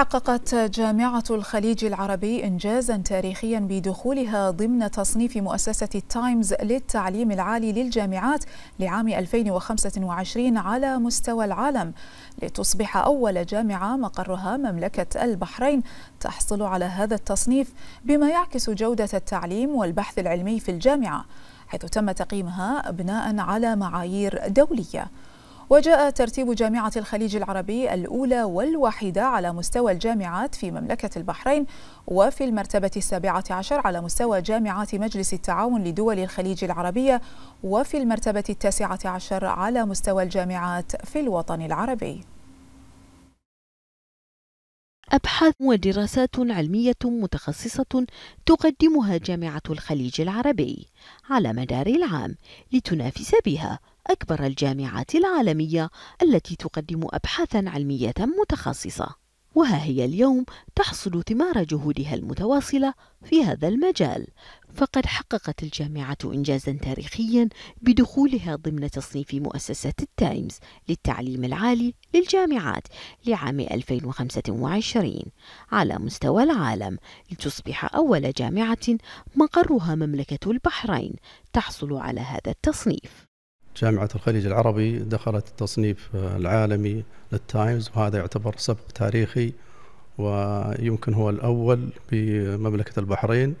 حققت جامعة الخليج العربي إنجازا تاريخيا بدخولها ضمن تصنيف مؤسسة التايمز للتعليم العالي للجامعات لعام 2025 على مستوى العالم لتصبح أول جامعة مقرها مملكة البحرين تحصل على هذا التصنيف بما يعكس جودة التعليم والبحث العلمي في الجامعة حيث تم تقييمها بناء على معايير دوليه وجاء ترتيب جامعة الخليج العربي الأولى والوحيدة على مستوى الجامعات في مملكة البحرين وفي المرتبة السابعة عشر على مستوى جامعات مجلس التعاون لدول الخليج العربية وفي المرتبة التاسعة عشر على مستوى الجامعات في الوطن العربي أبحاث ودراسات علمية متخصصة تقدمها جامعة الخليج العربي على مدار العام لتنافس بها أكبر الجامعات العالمية التي تقدم أبحاثا علمية متخصصة وها هي اليوم تحصد ثمار جهودها المتواصلة في هذا المجال فقد حققت الجامعة إنجازا تاريخيا بدخولها ضمن تصنيف مؤسسة التايمز للتعليم العالي للجامعات لعام 2025 على مستوى العالم لتصبح أول جامعة مقرها مملكة البحرين تحصل على هذا التصنيف جامعة الخليج العربي دخلت التصنيف العالمي للتايمز وهذا يعتبر سبق تاريخي ويمكن هو الأول بمملكة البحرين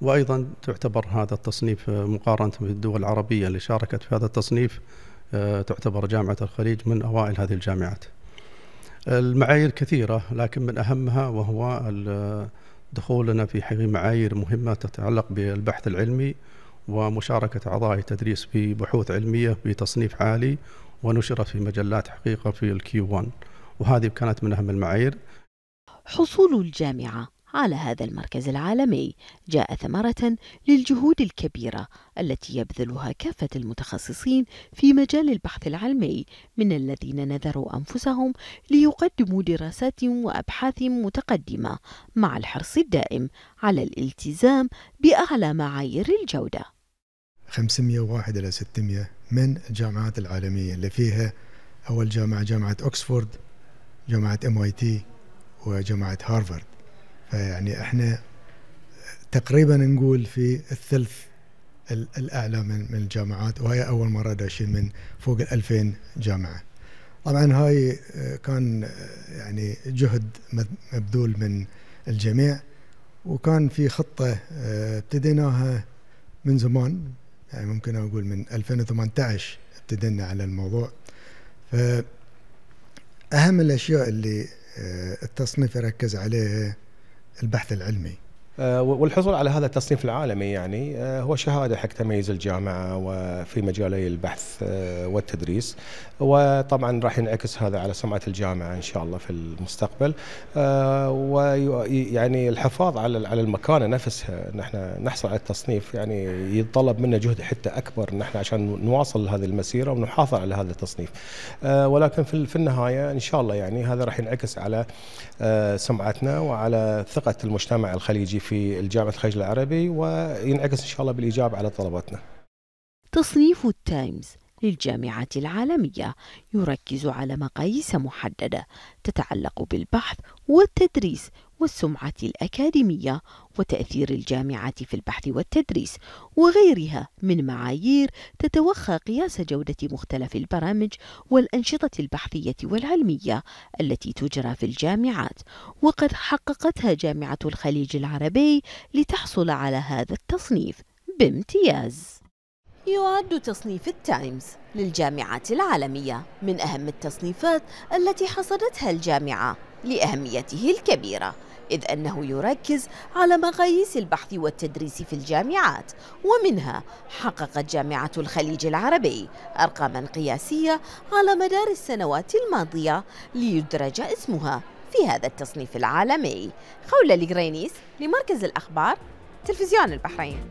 وأيضا تعتبر هذا التصنيف مقارنة بالدول العربية اللي شاركت في هذا التصنيف آه، تعتبر جامعة الخليج من أوائل هذه الجامعات المعايير كثيرة لكن من أهمها وهو دخولنا في معايير مهمة تتعلق بالبحث العلمي ومشاركة أعضاء التدريس في بحوث علمية بتصنيف عالي ونشرت في مجلات حقيقة في الكيو 1 وهذه كانت من أهم المعايير حصول الجامعة على هذا المركز العالمي جاء ثمرة للجهود الكبيرة التي يبذلها كافة المتخصصين في مجال البحث العلمي من الذين نذروا أنفسهم ليقدموا دراسات وأبحاث متقدمة مع الحرص الدائم على الالتزام بأعلى معايير الجودة. 501 إلى 600 من الجامعات العالمية اللي فيها أول جامعة جامعة أكسفورد جامعة ام اي تي وجامعة هارفارد فيعني احنا تقريبا نقول في الثلث الأعلى من من الجامعات وهي أول مرة داشين من فوق ال 2000 جامعة طبعا هاي آه، كان آه، يعني جهد مبذول من الجميع وكان في خطة آه، ابتديناها من زمان يعني ممكن أقول من 2018 ابتدينا على الموضوع فأهم الأشياء اللي آه، التصنيف يركز عليها البحث العلمي آه، والحصول على هذا التصنيف العالمي يعني آه، هو شهاده حق تميز الجامعه وفي مجالي البحث آه، والتدريس وطبعا راح ينعكس هذا على سمعه الجامعه ان شاء الله في المستقبل ويعني الحفاظ على على المكانه نفسها نحن نحصل على التصنيف يعني يتطلب منا جهد حتى اكبر نحن عشان نواصل هذه المسيره ونحافظ على هذا التصنيف ولكن في النهايه ان شاء الله يعني هذا راح ينعكس على سمعتنا وعلى ثقه المجتمع الخليجي في الجامعة الخليج العربي وينعكس إن شاء الله بالإيجاب على طلباتنا تصنيف التايمز للجامعات العالمية يركز على مقاييس محددة تتعلق بالبحث والتدريس والسمعة الأكاديمية وتأثير الجامعة في البحث والتدريس وغيرها من معايير تتوخى قياس جودة مختلف البرامج والأنشطة البحثية والعلمية التي تجرى في الجامعات وقد حققتها جامعة الخليج العربي لتحصل على هذا التصنيف بامتياز يعد تصنيف التايمز للجامعات العالمية من أهم التصنيفات التي حصدتها الجامعة لأهميته الكبيرة إذ أنه يركز على مقاييس البحث والتدريس في الجامعات ومنها حققت جامعة الخليج العربي أرقاما قياسية على مدار السنوات الماضية ليدرج اسمها في هذا التصنيف العالمي خولة الجرينيس لمركز الأخبار تلفزيون البحرين